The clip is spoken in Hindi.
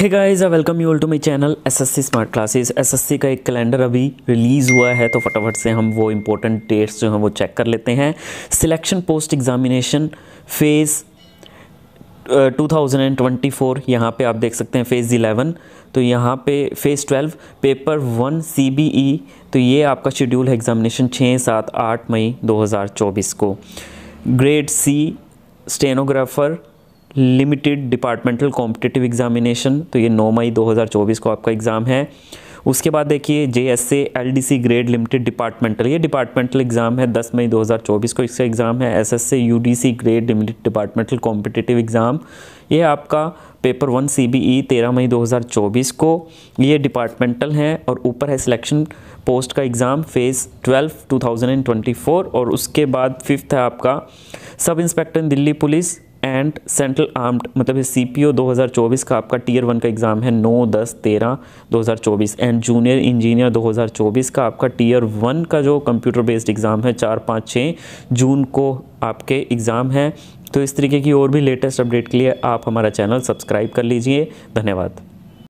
है guys I welcome you all to my channel SSC smart classes SSC का एक कैलेंडर अभी रिलीज़ हुआ है तो फटाफट से हम वो इम्पोर्टेंट डेट्स जो हैं वो चेक कर लेते हैं सिलेक्शन पोस्ट एग्जामिनेशन फेज़ 2024 यहाँ पे आप देख सकते हैं फेज़ 11 तो यहाँ पे फेज़ 12 पेपर वन सीबीई तो ये आपका शेड्यूल है एग्ज़ामिनेशन छः सात आठ मई 2024 को grade C stenographer limited departmental competitive examination तो ये 9 मई 2024 को आपका एग्ज़ाम है उसके बाद देखिए J S LDC grade limited departmental ये डिपार्टमेंटल एग्ज़ाम है 10 मई 2024 को इसका एग्ज़ाम है SSC UDC grade limited departmental competitive exam ये आपका paper one C B E तेरह मई 2024 को ये डिपार्टमेंटल हैं और ऊपर है सिलेक्शन पोस्ट का एग्ज़ाम फेज़ ट्वेल्व टू और उसके बाद फिफ्थ है आपका sub inspector Delhi police and central armed मतलब सी पी ओ दो हज़ार चौबीस का आपका टीयर वन का एग्ज़ाम है नौ दस तेरह दो हज़ार चौबीस एंड जूनियर इंजीनियर दो हज़ार चौबीस का आपका टीयर वन का जो कंप्यूटर बेस्ड एग्ज़ाम है चार पाँच छः जून को आपके एग्ज़ाम है तो इस तरीके की और भी लेटेस्ट अपडेट के लिए आप हमारा चैनल सब्सक्राइब कर लीजिए धन्यवाद